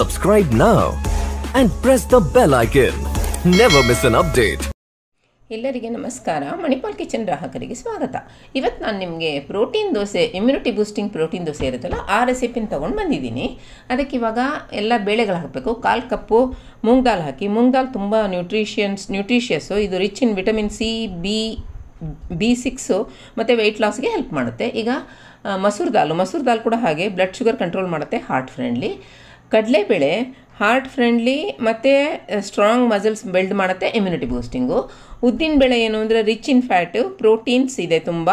Subscribe now and press the bell icon. Never miss an update. ಎಲ್ಲರಿಗೆ ನಮಸ್ಕಾರ Manipal kitchen ಗ್ರಾಹಕರಿಗೆ ಸ್ವಾಗತ ಇವತ್ತು ನಾನು ನಿಮಗೆ protein dosa immunity boosting protein dosa ಇರುತ್ತಲ್ಲ ಆ ರೆಸಿಪಿನ ತೊಗೊಂಡು ಬಂದಿದ್ದೀನಿ ಅದಕ್ಕೆ ಇವಾಗ ಎಲ್ಲ ಬೇಳೆಗಳು ಹಾಕಬೇಕು ಕಾಲು ಕಪ್ಪು ಮೂಂಗ್ ದಾಲ್ ಹಾಕಿ ಮೂಂಗ್ ದಾಲ್ ತುಂಬ ನ್ಯೂಟ್ರಿಷಿಯನ್ಸ್ ನ್ಯೂಟ್ರಿಷಿಯಸ್ಸು ಇದು rich in vitamin C B B six ಮತ್ತು ವೆಯ್ಟ್ ಲಾಸ್ಗೆ ಹೆಲ್ಪ್ ಮಾಡುತ್ತೆ ಈಗ ಮಸೂರ್ ದಾಲು ಮಸೂರ್ ದಾಲ್ ಕೂಡ ಹಾಗೆ ಬ್ಲಡ್ ಶುಗರ್ ಕಂಟ್ರೋಲ್ ಮಾಡುತ್ತೆ ಹಾರ್ಟ್ ಫ್ರೆಂಡ್ಲಿ ಕಡಲೆಬೇಳೆ ಹಾರ್ಟ್ ಫ್ರೆಂಡ್ಲಿ ಮತ್ತು ಸ್ಟ್ರಾಂಗ್ ಮಸಲ್ಸ್ ಬಿಲ್ಡ್ ಮಾಡುತ್ತೆ ಇಮ್ಯುನಿಟಿ ಬೂಸ್ಟಿಂಗು ಉದ್ದಿನಬೇಳೆ ಏನು ಅಂದರೆ ರಿಚ್ ಇನ್ ಫ್ಯಾಟು ಪ್ರೋಟೀನ್ಸ್ ಇದೆ ತುಂಬ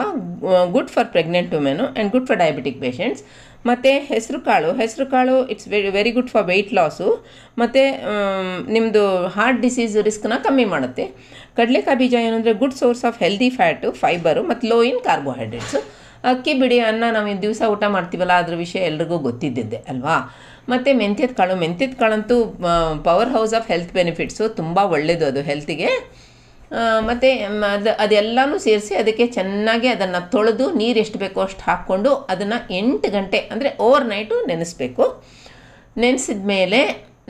good for pregnant women and good for diabetic patients ಮತ್ತು ಹೆಸರು ಕಾಳು ಹೆಸರು ಕಾಳು ಇಟ್ಸ್ ವೆ very good for weight loss ಮತ್ತು ನಿಮ್ಮದು ಹಾರ್ಟ್ ಡಿಸೀಸ್ ರಿಸ್ಕ್ನ ಕಮ್ಮಿ ಮಾಡುತ್ತೆ ಕಡಲೆಕಾಯಿ ಬೀಜ ಏನು ಅಂದರೆ good source of healthy fat fibre and low in carbohydrates ಅಕ್ಕಿ ಬಿಡಿ ಅನ್ನ ನಾವು ದಿವಸ ಊಟ ಮಾಡ್ತೀವಲ್ಲ ಅದ್ರ ವಿಷಯ ಎಲ್ರಿಗೂ ಗೊತ್ತಿದ್ದಿದ್ದೆ ಅಲ್ವಾ ಮತ್ತು ಮೆಂತ್ಯದ ಕಾಳು ಮೆಂತ್ಯದ ಕಾಳಂತೂ powerhouse of health benefits ತುಂಬ ಒಳ್ಳೆಯದು ಅದು ಹೆಲ್ತಿಗೆ ಮತ್ತು ಅದು ಅದೆಲ್ಲನೂ ಸೇರಿಸಿ ಅದಕ್ಕೆ ಚೆನ್ನಾಗಿ ಅದನ್ನು ತೊಳೆದು ನೀರು ಎಷ್ಟು ಬೇಕೋ ಅಷ್ಟು ಹಾಕ್ಕೊಂಡು ಅದನ್ನು ಎಂಟು ಗಂಟೆ ಅಂದರೆ ಓವರ್ ನೈಟು ನೆನೆಸಬೇಕು ನೆನೆಸಿದ ಮೇಲೆ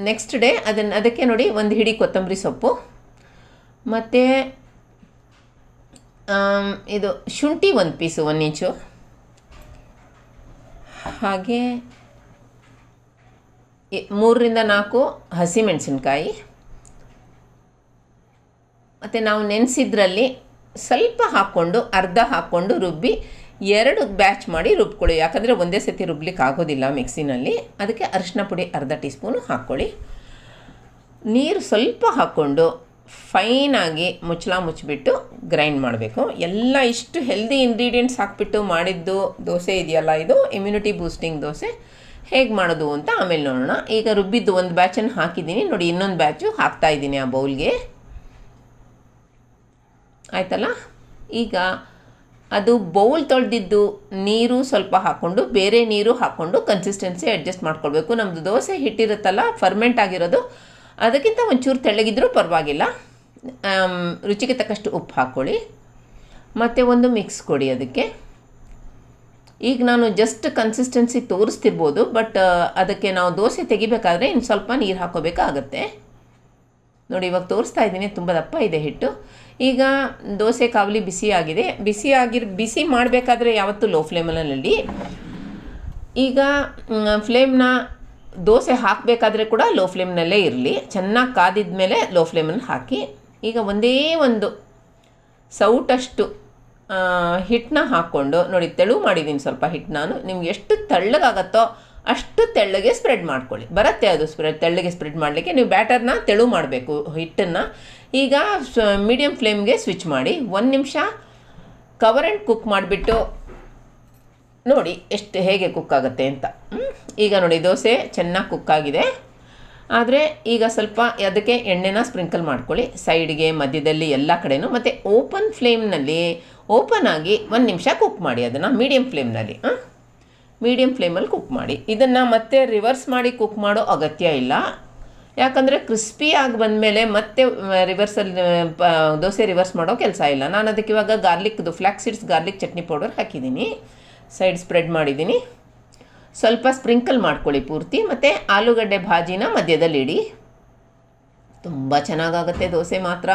ನೆಕ್ಸ್ಟ್ ಡೇ ಅದನ್ನು ಅದಕ್ಕೆ ನೋಡಿ ಒಂದು ಹಿಡಿ ಕೊತ್ತಂಬರಿ ಸೊಪ್ಪು ಮತ್ತು ಇದು ಶುಂಠಿ ಒಂದು ಪೀಸು ಒನ್ ಇಂಚು ಹಾಗೆ ಮೂರರಿಂದ ನಾಲ್ಕು ಹಸಿಮೆಣಸಿನ್ಕಾಯಿ ಮತ್ತು ನಾವು ನೆನೆಸಿದ್ರಲ್ಲಿ ಸ್ವಲ್ಪ ಹಾಕ್ಕೊಂಡು ಅರ್ಧ ಹಾಕ್ಕೊಂಡು ರುಬ್ಬಿ ಎರಡು ಬ್ಯಾಚ್ ಮಾಡಿ ರುಬ್ಕೊಳ್ಳಿ ಯಾಕಂದರೆ ಒಂದೇ ಸತಿ ರುಬ್ಲಿಕ್ಕೆ ಆಗೋದಿಲ್ಲ ಮಿಕ್ಸಿನಲ್ಲಿ ಅದಕ್ಕೆ ಅರಿಶಿನ ಪುಡಿ ಅರ್ಧ ಟೀ ಸ್ಪೂನು ಹಾಕ್ಕೊಳ್ಳಿ ನೀರು ಸ್ವಲ್ಪ ಹಾಕ್ಕೊಂಡು ಫೈನಾಗಿ ಮುಚ್ಚಲ ಮುಚ್ಚಿಬಿಟ್ಟು ಗ್ರೈಂಡ್ ಮಾಡಬೇಕು ಎಲ್ಲ ಇಷ್ಟು ಹೆಲ್ದಿ ಇಂಗ್ರೀಡಿಯೆಂಟ್ಸ್ ಹಾಕ್ಬಿಟ್ಟು ಮಾಡಿದ್ದು ದೋಸೆ ಇದೆಯಲ್ಲ ಇದು ಇಮ್ಯುನಿಟಿ ಬೂಸ್ಟಿಂಗ್ ದೋಸೆ ಹೇಗೆ ಮಾಡೋದು ಅಂತ ಆಮೇಲೆ ನೋಡೋಣ ಈಗ ರುಬ್ಬಿದ್ದು ಒಂದು ಬ್ಯಾಚನ್ನು ಹಾಕಿದ್ದೀನಿ ನೋಡಿ ಇನ್ನೊಂದು ಬ್ಯಾಚು ಹಾಕ್ತಾ ಇದ್ದೀನಿ ಆ ಬೌಲ್ಗೆ ಆಯ್ತಲ್ಲ ಈಗ ಅದು ಬೌಲ್ ತೊಳೆದಿದ್ದು ನೀರು ಸ್ವಲ್ಪ ಹಾಕ್ಕೊಂಡು ಬೇರೆ ನೀರು ಹಾಕ್ಕೊಂಡು ಕನ್ಸಿಸ್ಟೆನ್ಸಿ ಅಡ್ಜಸ್ಟ್ ಮಾಡ್ಕೊಳ್ಬೇಕು ನಮ್ಮದು ದೋಸೆ ಹಿಟ್ಟಿರುತ್ತಲ್ಲ ಫರ್ಮೆಂಟ್ ಆಗಿರೋದು ಅದಕ್ಕಿಂತ ಒಂಚೂರು ತೆಳ್ಳಗಿದ್ದರೂ ಪರವಾಗಿಲ್ಲ ರುಚಿಗೆ ತಕ್ಕಷ್ಟು ಉಪ್ಪು ಹಾಕ್ಕೊಳ್ಳಿ ಮತ್ತು ಒಂದು ಮಿಕ್ಸ್ ಕೊಡಿ ಅದಕ್ಕೆ ಈಗ ನಾನು ಜಸ್ಟ್ ಕನ್ಸಿಸ್ಟೆನ್ಸಿ ತೋರಿಸ್ತಿರ್ಬೋದು ಬಟ್ ಅದಕ್ಕೆ ನಾವು ದೋಸೆ ತೆಗಿಬೇಕಾದ್ರೆ ಇನ್ನು ಸ್ವಲ್ಪ ನೀರು ಹಾಕೋಬೇಕಾಗತ್ತೆ ನೋಡಿ ಇವಾಗ ತೋರಿಸ್ತಾ ಇದ್ದೀನಿ ತುಂಬ ದಪ್ಪ ಇದೆ ಹಿಟ್ಟು ಈಗ ದೋಸೆ ಕಾವಲಿ ಬಿಸಿ ಆಗಿದೆ ಬಿಸಿ ಆಗಿರ್ ಬಿಸಿ ಮಾಡಬೇಕಾದ್ರೆ ಯಾವತ್ತೂ ಲೋ ಫ್ಲೇಮಲ್ಲಿ ಈಗ ಫ್ಲೇಮ್ನ ದೋಸೆ ಹಾಕಬೇಕಾದ್ರೆ ಕೂಡ ಲೋ ಫ್ಲೇಮ್ನಲ್ಲೇ ಇರಲಿ ಚೆನ್ನಾಗಿ ಕಾದಿದ ಮೇಲೆ ಲೋ ಫ್ಲೇಮನ್ನು ಹಾಕಿ ಈಗ ಒಂದೇ ಒಂದು ಸೌಟಷ್ಟು ಹಿಟ್ಟನ್ನ ಹಾಕ್ಕೊಂಡು ನೋಡಿ ತೆಳು ಮಾಡಿದ್ದೀನಿ ಸ್ವಲ್ಪ ಹಿಟ್ಟು ನಾನು ನಿಮ್ಗೆ ಎಷ್ಟು ತೆಳ್ಳಗಾಗತ್ತೋ ಅಷ್ಟು ತೆಳ್ಳಗೆ ಸ್ಪ್ರೆಡ್ ಮಾಡ್ಕೊಳ್ಳಿ ಬರುತ್ತೆ ಅದು ಸ್ಪ್ರೆಡ್ ತೆಳ್ಳಗೆ ಸ್ಪ್ರೆಡ್ ಮಾಡಲಿಕ್ಕೆ ನೀವು ಬ್ಯಾಟರ್ನ ತೆಳು ಮಾಡಬೇಕು ಹಿಟ್ಟನ್ನು ಈಗ ಮೀಡಿಯಮ್ ಫ್ಲೇಮ್ಗೆ ಸ್ವಿಚ್ ಮಾಡಿ ಒಂದು ನಿಮಿಷ ಕವರ್ ಆ್ಯಂಡ್ ಕುಕ್ ಮಾಡಿಬಿಟ್ಟು ನೋಡಿ ಎಷ್ಟು ಹೇಗೆ ಕುಕ್ ಆಗುತ್ತೆ ಅಂತ ಈಗ ನೋಡಿ ದೋಸೆ ಚೆನ್ನಾಗಿ ಕುಕ್ ಆಗಿದೆ ಆದರೆ ಈಗ ಸ್ವಲ್ಪ ಅದಕ್ಕೆ ಎಣ್ಣೆನ ಸ್ಪ್ರಿಂಕಲ್ ಮಾಡ್ಕೊಳ್ಳಿ ಸೈಡ್ಗೆ ಮಧ್ಯದಲ್ಲಿ ಎಲ್ಲ ಕಡೆಯೂ ಮತ್ತು ಓಪನ್ ಫ್ಲೇಮ್ನಲ್ಲಿ ಓಪನ್ ಆಗಿ ಒಂದು ನಿಮಿಷ ಕುಕ್ ಮಾಡಿ ಅದನ್ನು ಮೀಡಿಯಮ್ ಫ್ಲೇಮ್ನಲ್ಲಿ ಮೀಡಿಯಮ್ ಫ್ಲೇಮಲ್ಲಿ ಕುಕ್ ಮಾಡಿ ಇದನ್ನು ಮತ್ತೆ ರಿವರ್ಸ್ ಮಾಡಿ ಕುಕ್ ಮಾಡೋ ಅಗತ್ಯ ಇಲ್ಲ ಯಾಕಂದರೆ ಕ್ರಿಸ್ಪಿಯಾಗಿ ಬಂದಮೇಲೆ ಮತ್ತೆ ರಿವರ್ಸಲ್ಲಿ ದೋಸೆ ರಿವರ್ಸ್ ಮಾಡೋ ಕೆಲಸ ಇಲ್ಲ ನಾನು ಅದಕ್ಕೆ ಇವಾಗ ಗಾರ್ಲಿಕ್ದು ಫ್ಲ್ಯಾಕ್ಸಿಡ್ಸ್ ಗಾರ್ಲಿಕ್ ಚಟ್ನಿ ಪೌಡರ್ ಹಾಕಿದ್ದೀನಿ ಸೈಡ್ ಸ್ಪ್ರೆಡ್ ಮಾಡಿದ್ದೀನಿ ಸ್ವಲ್ಪ ಸ್ಪ್ರಿಂಕಲ್ ಮಾಡ್ಕೊಳ್ಳಿ ಪೂರ್ತಿ ಮತ್ತು ಆಲೂಗಡ್ಡೆ ಭಾಜಿನ ಮಧ್ಯದಲ್ಲಿ ಇಡಿ ತುಂಬ ಚೆನ್ನಾಗಾಗುತ್ತೆ ದೋಸೆ ಮಾತ್ರ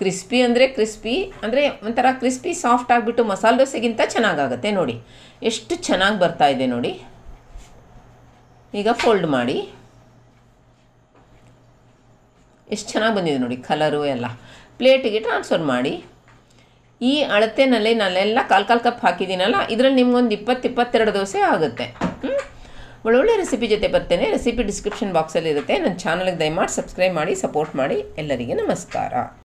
ಕ್ರಿಸ್ಪಿ ಅಂದರೆ ಕ್ರಿಸ್ಪಿ ಅಂದರೆ ಒಂಥರ ಕ್ರಿಸ್ಪಿ ಸಾಫ್ಟ್ ಆಗಿಬಿಟ್ಟು ಮಸಾಲೆ ದೋಸೆಗಿಂತ ಚೆನ್ನಾಗಾಗುತ್ತೆ ನೋಡಿ ಎಷ್ಟು ಚೆನ್ನಾಗಿ ಬರ್ತಾ ಇದೆ ನೋಡಿ ಈಗ ಫೋಲ್ಡ್ ಮಾಡಿ ಎಷ್ಟು ಚೆನ್ನಾಗಿ ಬಂದಿದೆ ನೋಡಿ ಕಲರು ಎಲ್ಲ ಪ್ಲೇಟಿಗೆ ಟ್ರಾನ್ಸ್ಫರ್ ಮಾಡಿ ಈ ಅಳತೆ ಅಳತೆನಲ್ಲಿ ನಾನೆಲ್ಲ ಕಾಲು ಕಾಲು ಕಪ್ ಹಾಕಿದ್ದೀನಲ್ಲ ಇದರಲ್ಲಿ ನಿಮ್ಗೊಂದು ಇಪ್ಪತ್ತು ಇಪ್ಪತ್ತೆರಡು ದೋಸೆ ಆಗುತ್ತೆ ಹ್ಞೂ ಒಳ್ಳೊಳ್ಳೆ ರೆಸಿಪಿ ಜೊತೆ ಬರ್ತೇನೆ ರೆಸಿಪಿ ಡಿಸ್ಕ್ರಿಪ್ಷನ್ ಬಾಕ್ಸಲ್ಲಿರುತ್ತೆ ನನ್ನ ಚಾನಲ್ಗೆ ದಯಮಾಡಿ ಸಬ್ಸ್ಕ್ರೈಬ್ ಮಾಡಿ ಸಪೋರ್ಟ್ ಮಾಡಿ ಎಲ್ಲರಿಗೆ ನಮಸ್ಕಾರ